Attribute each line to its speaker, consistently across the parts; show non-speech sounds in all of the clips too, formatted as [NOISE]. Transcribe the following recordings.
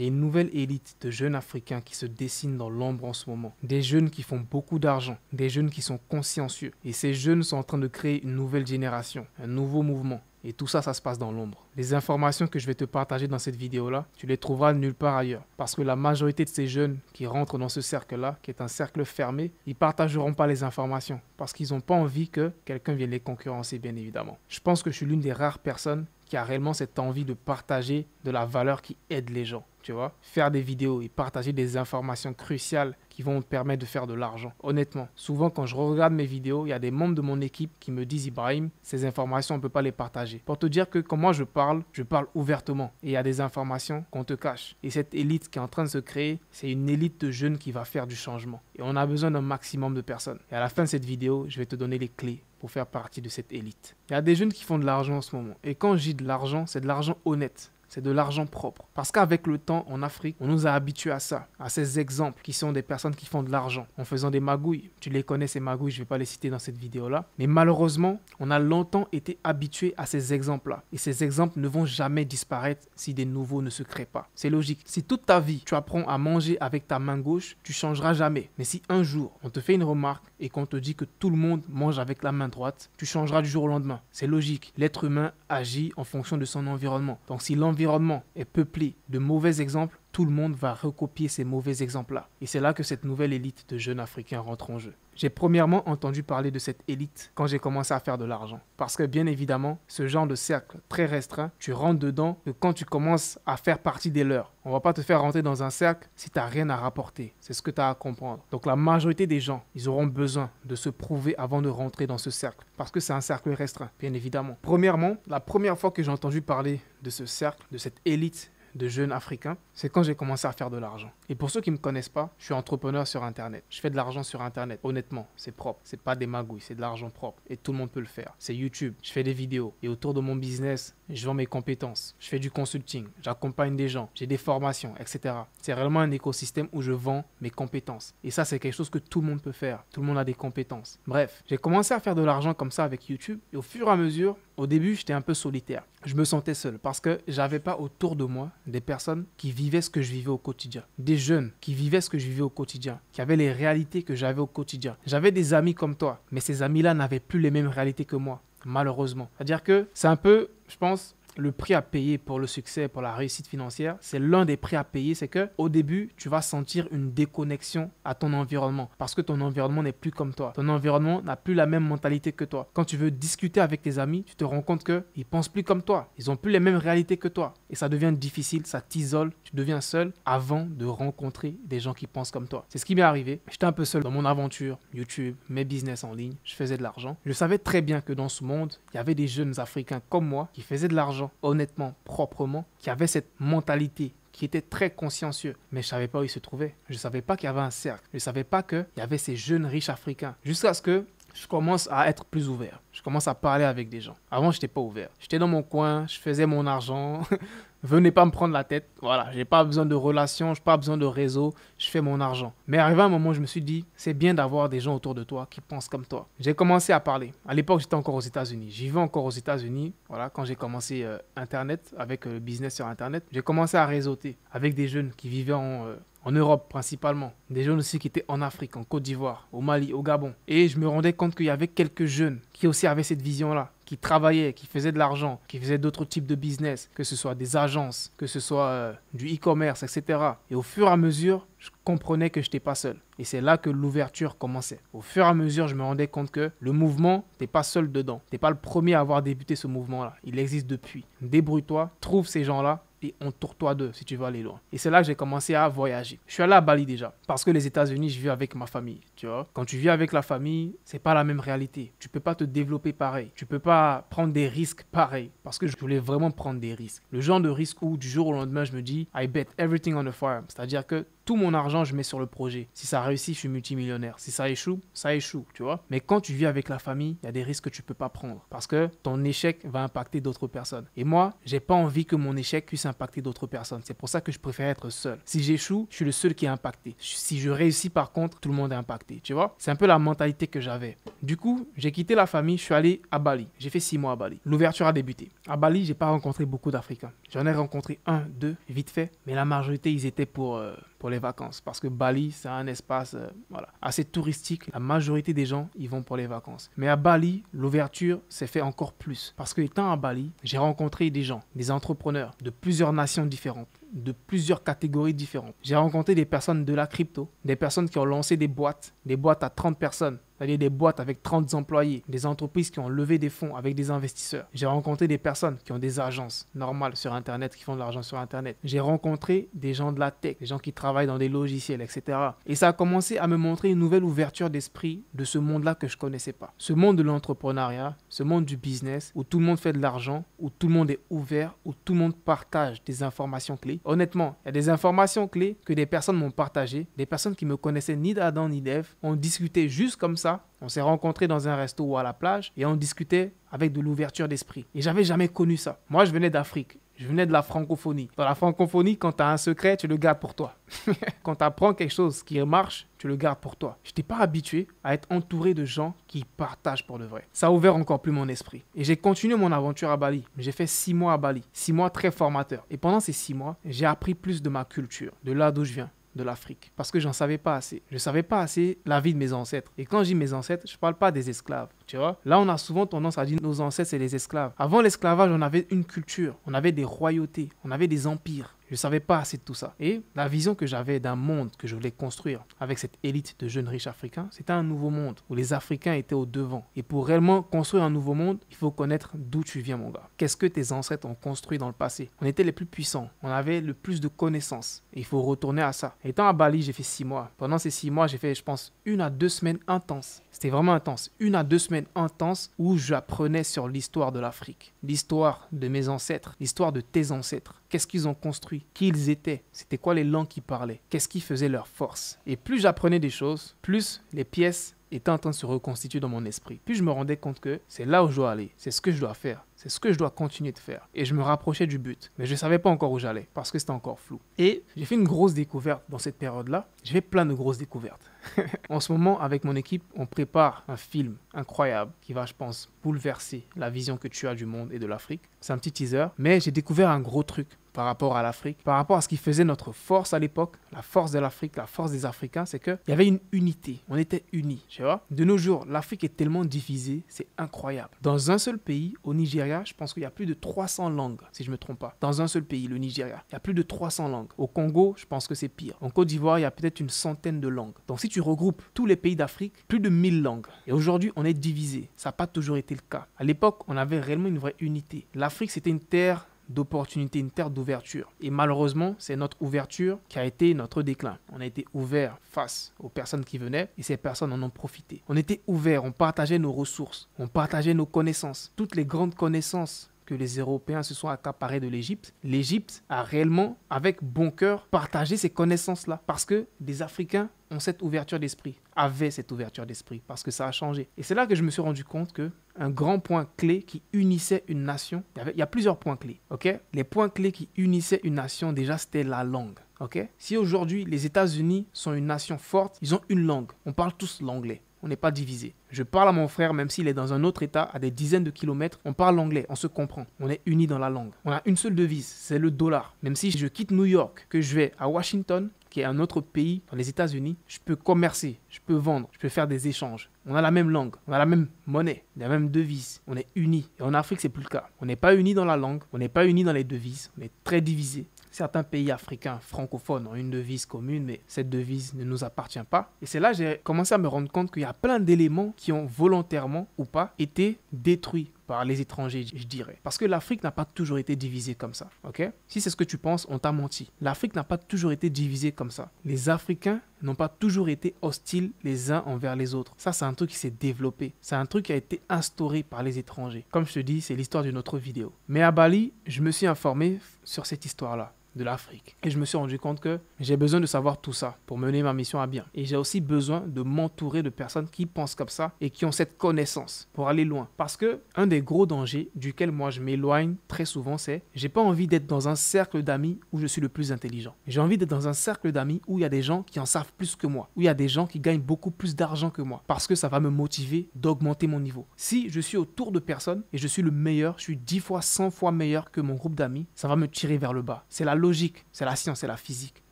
Speaker 1: Les nouvelles nouvelle élite de jeunes Africains qui se dessinent dans l'ombre en ce moment. Des jeunes qui font beaucoup d'argent, des jeunes qui sont consciencieux. Et ces jeunes sont en train de créer une nouvelle génération, un nouveau mouvement. Et tout ça, ça se passe dans l'ombre. Les informations que je vais te partager dans cette vidéo-là, tu les trouveras nulle part ailleurs. Parce que la majorité de ces jeunes qui rentrent dans ce cercle-là, qui est un cercle fermé, ils partageront pas les informations. Parce qu'ils n'ont pas envie que quelqu'un vienne les concurrencer, bien évidemment. Je pense que je suis l'une des rares personnes qui a réellement cette envie de partager de la valeur qui aide les gens, tu vois. Faire des vidéos et partager des informations cruciales qui vont te permettre de faire de l'argent. Honnêtement, souvent quand je regarde mes vidéos, il y a des membres de mon équipe qui me disent Ibrahim, ces informations, on ne peut pas les partager. Pour te dire que quand moi je parle, je parle ouvertement et il y a des informations qu'on te cache. Et cette élite qui est en train de se créer, c'est une élite de jeunes qui va faire du changement on a besoin d'un maximum de personnes. Et à la fin de cette vidéo, je vais te donner les clés pour faire partie de cette élite. Il y a des jeunes qui font de l'argent en ce moment. Et quand je dis de l'argent, c'est de l'argent honnête c'est de l'argent propre. Parce qu'avec le temps, en Afrique, on nous a habitués à ça, à ces exemples qui sont des personnes qui font de l'argent en faisant des magouilles. Tu les connais, ces magouilles, je ne vais pas les citer dans cette vidéo-là. Mais malheureusement, on a longtemps été habitué à ces exemples-là. Et ces exemples ne vont jamais disparaître si des nouveaux ne se créent pas. C'est logique. Si toute ta vie, tu apprends à manger avec ta main gauche, tu changeras jamais. Mais si un jour, on te fait une remarque et qu'on te dit que tout le monde mange avec la main droite, tu changeras du jour au lendemain. C'est logique. L'être humain agit en fonction de son environnement. Donc si l'environnement environnement est peuplé de mauvais exemples, tout le monde va recopier ces mauvais exemples-là. Et c'est là que cette nouvelle élite de jeunes Africains rentre en jeu. J'ai premièrement entendu parler de cette élite quand j'ai commencé à faire de l'argent. Parce que bien évidemment, ce genre de cercle très restreint, tu rentres dedans que quand tu commences à faire partie des leurs. On va pas te faire rentrer dans un cercle si tu n'as rien à rapporter. C'est ce que tu as à comprendre. Donc la majorité des gens, ils auront besoin de se prouver avant de rentrer dans ce cercle. Parce que c'est un cercle restreint, bien évidemment. Premièrement, la première fois que j'ai entendu parler de ce cercle, de cette élite, de jeunes africains, c'est quand j'ai commencé à faire de l'argent. Et pour ceux qui ne me connaissent pas, je suis entrepreneur sur Internet. Je fais de l'argent sur Internet. Honnêtement, c'est propre. C'est pas des magouilles, c'est de l'argent propre. Et tout le monde peut le faire. C'est YouTube. Je fais des vidéos. Et autour de mon business, je vends mes compétences. Je fais du consulting. J'accompagne des gens. J'ai des formations, etc. C'est réellement un écosystème où je vends mes compétences. Et ça, c'est quelque chose que tout le monde peut faire. Tout le monde a des compétences. Bref, j'ai commencé à faire de l'argent comme ça avec YouTube. Et au fur et à mesure, au début, j'étais un peu solitaire. Je me sentais seul parce que j'avais pas autour de moi des personnes qui vivaient ce que je vivais au quotidien, des jeunes qui vivaient ce que je vivais au quotidien, qui avaient les réalités que j'avais au quotidien. J'avais des amis comme toi, mais ces amis-là n'avaient plus les mêmes réalités que moi malheureusement. C'est-à-dire que c'est un peu, je pense, le prix à payer pour le succès, pour la réussite financière, c'est l'un des prix à payer, c'est que au début, tu vas sentir une déconnexion à ton environnement parce que ton environnement n'est plus comme toi. Ton environnement n'a plus la même mentalité que toi. Quand tu veux discuter avec tes amis, tu te rends compte qu'ils ils pensent plus comme toi, ils ont plus les mêmes réalités que toi et ça devient difficile, ça t'isole, tu deviens seul avant de rencontrer des gens qui pensent comme toi. C'est ce qui m'est arrivé. J'étais un peu seul dans mon aventure YouTube, mes business en ligne, je faisais de l'argent. Je savais très bien que dans ce monde, il y avait des jeunes africains comme moi qui faisaient de l'argent honnêtement, proprement, qui avait cette mentalité, qui était très consciencieux. Mais je savais pas où il se trouvait. Je savais pas qu'il y avait un cercle. Je savais pas qu'il y avait ces jeunes riches africains. Jusqu'à ce que je commence à être plus ouvert. Je commence à parler avec des gens. Avant, je n'étais pas ouvert. J'étais dans mon coin, je faisais mon argent. [LAUGHS] Venez pas me prendre la tête. Voilà, j'ai pas besoin de relations, n'ai pas besoin de réseau, je fais mon argent. Mais arrivé à un moment, je me suis dit, c'est bien d'avoir des gens autour de toi qui pensent comme toi. J'ai commencé à parler. À l'époque, j'étais encore aux États-Unis. J'y vais encore aux États-Unis. Voilà, quand j'ai commencé euh, Internet, avec euh, le business sur Internet, j'ai commencé à réseauter avec des jeunes qui vivaient en, euh, en Europe principalement, des jeunes aussi qui étaient en Afrique, en Côte d'Ivoire, au Mali, au Gabon. Et je me rendais compte qu'il y avait quelques jeunes qui aussi avaient cette vision-là, qui travaillaient, qui faisaient de l'argent, qui faisaient d'autres types de business, que ce soit des agences, que ce soit euh, du e-commerce, etc. Et au fur et à mesure, je comprenais que je n'étais pas seul. Et c'est là que l'ouverture commençait. Au fur et à mesure, je me rendais compte que le mouvement, n'es pas seul dedans. n'es pas le premier à avoir débuté ce mouvement-là. Il existe depuis. Débrouille-toi, trouve ces gens-là et entoure-toi d'eux si tu veux aller loin. Et c'est là que j'ai commencé à voyager. Je suis allé à Bali déjà parce que les États-Unis, je vis avec ma famille, tu vois. Quand tu vis avec la famille, c'est pas la même réalité. Tu peux pas te développer pareil, tu peux pas prendre des risques pareil parce que je voulais vraiment prendre des risques. Le genre de risque où du jour au lendemain, je me dis I bet everything on the farm, c'est-à-dire que tout mon argent, je mets sur le projet. Si ça réussit, je suis multimillionnaire. Si ça échoue, ça échoue, tu vois. Mais quand tu vis avec la famille, il y a des risques que tu peux pas prendre parce que ton échec va impacter d'autres personnes. Et moi, j'ai pas envie que mon échec puisse impacter d'autres personnes. C'est pour ça que je préfère être seul. Si j'échoue, je suis le seul qui est impacté. Si je réussis, par contre, tout le monde est impacté, tu vois. C'est un peu la mentalité que j'avais. Du coup, j'ai quitté la famille, je suis allé à Bali. J'ai fait six mois à Bali. L'ouverture a débuté. À Bali, j'ai pas rencontré beaucoup d'Africains. J'en ai rencontré un, deux, vite fait, mais la majorité, ils étaient pour euh, pour les vacances. Parce que Bali, c'est un espace euh, voilà, assez touristique. La majorité des gens y vont pour les vacances. Mais à Bali, l'ouverture s'est fait encore plus. Parce que étant à Bali, j'ai rencontré des gens, des entrepreneurs de plusieurs nations différentes de plusieurs catégories différentes. J'ai rencontré des personnes de la crypto, des personnes qui ont lancé des boîtes, des boîtes à 30 personnes, c'est-à-dire des boîtes avec 30 employés, des entreprises qui ont levé des fonds avec des investisseurs. J'ai rencontré des personnes qui ont des agences normales sur Internet, qui font de l'argent sur Internet. J'ai rencontré des gens de la tech, des gens qui travaillent dans des logiciels, etc. Et ça a commencé à me montrer une nouvelle ouverture d'esprit de ce monde-là que je ne connaissais pas. Ce monde de l'entrepreneuriat, ce monde du business, où tout le monde fait de l'argent, où tout le monde est ouvert, où tout le monde partage des informations clés. Honnêtement, il y a des informations clés que des personnes m'ont partagées, des personnes qui ne me connaissaient ni d'Adam ni d'Eve, ont discuté juste comme ça on s'est rencontré dans un resto ou à la plage et on discutait avec de l'ouverture d'esprit. Et j'avais jamais connu ça. Moi, je venais d'Afrique. Je venais de la francophonie. Dans la francophonie, quand tu as un secret, tu le gardes pour toi. [LAUGHS] quand tu apprends quelque chose qui marche, tu le gardes pour toi. Je n'étais pas habitué à être entouré de gens qui partagent pour de vrai. Ça a ouvert encore plus mon esprit. Et j'ai continué mon aventure à Bali. J'ai fait six mois à Bali. Six mois très formateurs. Et pendant ces six mois, j'ai appris plus de ma culture, de là d'où je viens de l'Afrique parce que j'en savais pas assez. Je savais pas assez la vie de mes ancêtres. Et quand je dis mes ancêtres, je parle pas des esclaves, tu vois. Là, on a souvent tendance à dire nos ancêtres c'est les esclaves. Avant l'esclavage, on avait une culture, on avait des royautés, on avait des empires. Je ne savais pas assez de tout ça. Et la vision que j'avais d'un monde que je voulais construire avec cette élite de jeunes riches africains, c'était un nouveau monde où les Africains étaient au devant. Et pour réellement construire un nouveau monde, il faut connaître d'où tu viens, mon gars. Qu'est-ce que tes ancêtres ont construit dans le passé On était les plus puissants, on avait le plus de connaissances. Et il faut retourner à ça. Étant à Bali, j'ai fait six mois. Pendant ces six mois, j'ai fait, je pense, une à deux semaines intenses. C'était vraiment intense. Une à deux semaines intenses où j'apprenais sur l'histoire de l'Afrique, l'histoire de mes ancêtres, l'histoire de tes ancêtres qu'est-ce qu'ils ont construit, qui ils étaient, c'était quoi les langues qu'ils parlaient, qu'est-ce qui faisait leur force. Et plus j'apprenais des choses, plus les pièces étaient en train de se reconstituer dans mon esprit. Puis je me rendais compte que c'est là où je dois aller, c'est ce que je dois faire, c'est ce que je dois continuer de faire. Et je me rapprochais du but, mais je ne savais pas encore où j'allais parce que c'était encore flou. Et j'ai fait une grosse découverte dans cette période-là. J'ai fait plein de grosses découvertes. [LAUGHS] en ce moment, avec mon équipe, on prépare un film incroyable qui va, je pense, bouleverser la vision que tu as du monde et de l'Afrique. C'est un petit teaser, mais j'ai découvert un gros truc par rapport à l'Afrique, par rapport à ce qui faisait notre force à l'époque, la force de l'Afrique, la force des Africains, c'est qu'il y avait une unité. On était unis, tu vois. De nos jours, l'Afrique est tellement divisée, c'est incroyable. Dans un seul pays, au Nigeria, je pense qu'il y a plus de 300 langues, si je ne me trompe pas. Dans un seul pays, le Nigeria, il y a plus de 300 langues. Au Congo, je pense que c'est pire. En Côte d'Ivoire, il y a peut-être une centaine de langues. Donc si tu regroupes tous les pays d'Afrique, plus de 1000 langues. Et aujourd'hui, on est divisé. Ça n'a pas toujours été le cas. À l'époque, on avait réellement une vraie unité. L'Afrique, c'était une terre d'opportunité, une terre d'ouverture. Et malheureusement, c'est notre ouverture qui a été notre déclin. On a été ouvert face aux personnes qui venaient et ces personnes en ont profité. On était ouvert, on partageait nos ressources, on partageait nos connaissances, toutes les grandes connaissances que les Européens se sont accaparés de l'Égypte, l'Égypte a réellement, avec bon cœur, partagé ces connaissances-là. Parce que des Africains ont cette ouverture d'esprit, avaient cette ouverture d'esprit, parce que ça a changé. Et c'est là que je me suis rendu compte que un grand point clé qui unissait une nation, il y a plusieurs points clés, ok Les points clés qui unissaient une nation, déjà, c'était la langue. ok Si aujourd'hui les États-Unis sont une nation forte, ils ont une langue. On parle tous l'anglais. On n'est pas divisé. Je parle à mon frère, même s'il est dans un autre État, à des dizaines de kilomètres, on parle anglais, on se comprend, on est unis dans la langue. On a une seule devise, c'est le dollar. Même si je quitte New York, que je vais à Washington, qui est un autre pays, dans les États-Unis, je peux commercer, je peux vendre, je peux faire des échanges. On a la même langue, on a la même monnaie, la même devise. On est unis. Et en Afrique, c'est plus le cas. On n'est pas unis dans la langue, on n'est pas unis dans les devises, on est très divisés. Certains pays africains francophones ont une devise commune, mais cette devise ne nous appartient pas. Et c'est là que j'ai commencé à me rendre compte qu'il y a plein d'éléments qui ont volontairement ou pas été détruits par les étrangers, je dirais. Parce que l'Afrique n'a pas toujours été divisée comme ça, ok Si c'est ce que tu penses, on t'a menti. L'Afrique n'a pas toujours été divisée comme ça. Les Africains n'ont pas toujours été hostiles les uns envers les autres. Ça, c'est un truc qui s'est développé. C'est un truc qui a été instauré par les étrangers. Comme je te dis, c'est l'histoire d'une autre vidéo. Mais à Bali, je me suis informé sur cette histoire-là de l'Afrique. Et je me suis rendu compte que j'ai besoin de savoir tout ça pour mener ma mission à bien. Et j'ai aussi besoin de m'entourer de personnes qui pensent comme ça et qui ont cette connaissance pour aller loin. Parce que un des gros dangers duquel moi je m'éloigne très souvent, c'est j'ai pas envie d'être dans un cercle d'amis où je suis le plus intelligent. J'ai envie d'être dans un cercle d'amis où il y a des gens qui en savent plus que moi, où il y a des gens qui gagnent beaucoup plus d'argent que moi, parce que ça va me motiver d'augmenter mon niveau. Si je suis autour de personnes et je suis le meilleur, je suis 10 fois, 100 fois meilleur que mon groupe d'amis, ça va me tirer vers le bas. C'est la logique, c'est la science, c'est la physique.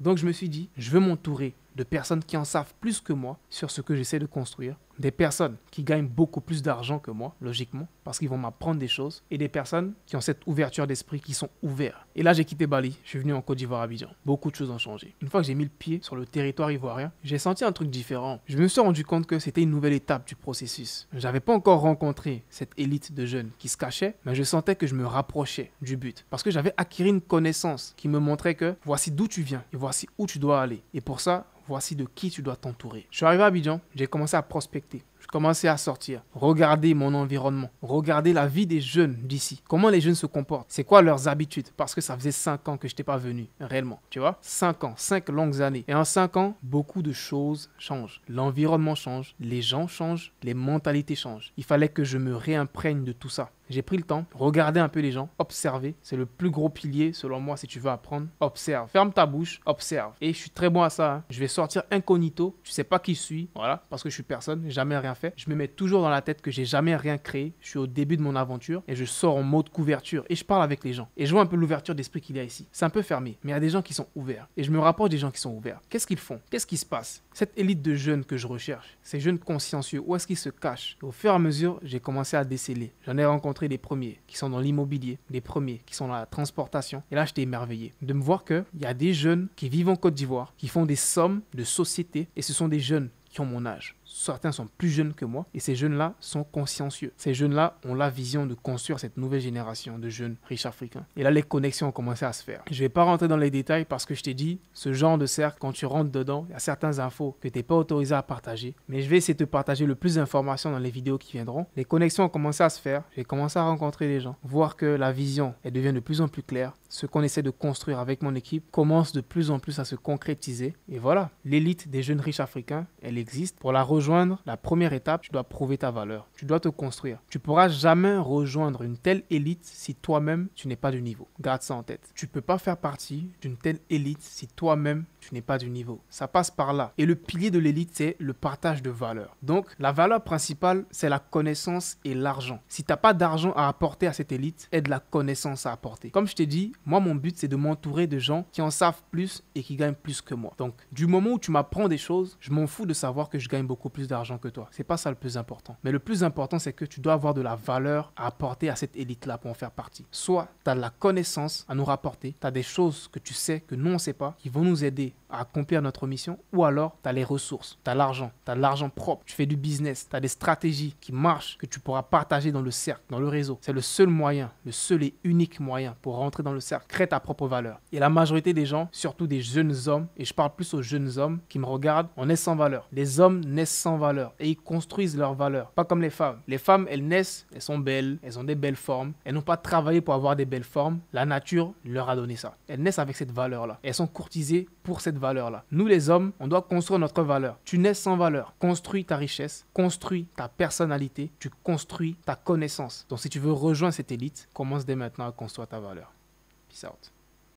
Speaker 1: Donc je me suis dit, je veux m'entourer de personnes qui en savent plus que moi sur ce que j'essaie de construire, des personnes qui gagnent beaucoup plus d'argent que moi, logiquement, parce qu'ils vont m'apprendre des choses, et des personnes qui ont cette ouverture d'esprit, qui sont ouverts. Et là, j'ai quitté Bali, je suis venu en Côte d'Ivoire, Abidjan. Beaucoup de choses ont changé. Une fois que j'ai mis le pied sur le territoire ivoirien, j'ai senti un truc différent. Je me suis rendu compte que c'était une nouvelle étape du processus. Je n'avais pas encore rencontré cette élite de jeunes qui se cachait, mais je sentais que je me rapprochais du but, parce que j'avais acquis une connaissance qui me montrait que voici d'où tu viens et voici où tu dois aller. Et pour ça, voici de qui tu dois t'entourer. Je suis arrivé à Abidjan, j'ai commencé à prospecter je commençais à sortir. Regardez mon environnement. Regardez la vie des jeunes d'ici. Comment les jeunes se comportent. C'est quoi leurs habitudes. Parce que ça faisait 5 ans que je n'étais pas venu, réellement. Tu vois 5 ans, 5 longues années. Et en 5 ans, beaucoup de choses changent. L'environnement change, les gens changent, les mentalités changent. Il fallait que je me réimprègne de tout ça. J'ai pris le temps, regardez un peu les gens, observer, C'est le plus gros pilier, selon moi, si tu veux apprendre. Observe. Ferme ta bouche, observe. Et je suis très bon à ça. Hein. Je vais sortir incognito. Tu sais pas qui je suis. Voilà. Parce que je suis personne. Jamais rien fait. Je me mets toujours dans la tête que j'ai jamais rien créé. Je suis au début de mon aventure et je sors en mode couverture et je parle avec les gens. Et je vois un peu l'ouverture d'esprit qu'il y a ici. C'est un peu fermé, mais il y a des gens qui sont ouverts. Et je me rapproche des gens qui sont ouverts. Qu'est-ce qu'ils font Qu'est-ce qui se passe Cette élite de jeunes que je recherche, ces jeunes consciencieux, où est-ce qu'ils se cachent Au fur et à mesure, j'ai commencé à déceler. J'en ai rencontré les premiers qui sont dans l'immobilier, les premiers qui sont dans la transportation. Et là, j'étais émerveillé de me voir qu'il y a des jeunes qui vivent en Côte d'Ivoire, qui font des sommes de société. Et ce sont des jeunes qui ont mon âge certains sont plus jeunes que moi, et ces jeunes-là sont consciencieux. Ces jeunes-là ont la vision de construire cette nouvelle génération de jeunes riches africains. Et là, les connexions ont commencé à se faire. Je ne vais pas rentrer dans les détails parce que je t'ai dit, ce genre de cercle, quand tu rentres dedans, il y a certaines infos que tu n'es pas autorisé à partager. Mais je vais essayer de te partager le plus d'informations dans les vidéos qui viendront. Les connexions ont commencé à se faire. J'ai commencé à rencontrer des gens, voir que la vision, elle devient de plus en plus claire. Ce qu'on essaie de construire avec mon équipe commence de plus en plus à se concrétiser. Et voilà, l'élite des jeunes riches africains, elle existe. Pour la rejoindre la première étape, tu dois prouver ta valeur. Tu dois te construire. Tu pourras jamais rejoindre une telle élite si toi-même tu n'es pas du niveau. Garde ça en tête. Tu peux pas faire partie d'une telle élite si toi-même tu n'es pas du niveau. Ça passe par là. Et le pilier de l'élite, c'est le partage de valeur. Donc, la valeur principale, c'est la connaissance et l'argent. Si tu n'as pas d'argent à apporter à cette élite, aide la connaissance à apporter. Comme je t'ai dit, moi, mon but, c'est de m'entourer de gens qui en savent plus et qui gagnent plus que moi. Donc, du moment où tu m'apprends des choses, je m'en fous de savoir que je gagne beaucoup plus d'argent que toi. C'est pas ça le plus important. Mais le plus important, c'est que tu dois avoir de la valeur à apporter à cette élite-là pour en faire partie. Soit tu as de la connaissance à nous rapporter, tu as des choses que tu sais, que nous on sait pas, qui vont nous aider à accomplir notre mission, ou alors tu as les ressources, tu as l'argent, tu as de l'argent propre, tu fais du business, tu as des stratégies qui marchent, que tu pourras partager dans le cercle, dans le réseau. C'est le seul moyen, le seul et unique moyen pour rentrer dans le cercle. Crée ta propre valeur. Et la majorité des gens, surtout des jeunes hommes, et je parle plus aux jeunes hommes qui me regardent, on est sans valeur. Les hommes naissent sans valeur et ils construisent leur valeur. Pas comme les femmes. Les femmes, elles naissent, elles sont belles, elles ont des belles formes. Elles n'ont pas travaillé pour avoir des belles formes. La nature leur a donné ça. Elles naissent avec cette valeur-là. Elles sont courtisées pour cette valeur-là. Nous, les hommes, on doit construire notre valeur. Tu naisses sans valeur. Construis ta richesse, construis ta personnalité, tu construis ta connaissance. Donc, si tu veux rejoindre cette élite, commence dès maintenant à construire ta valeur. Peace out.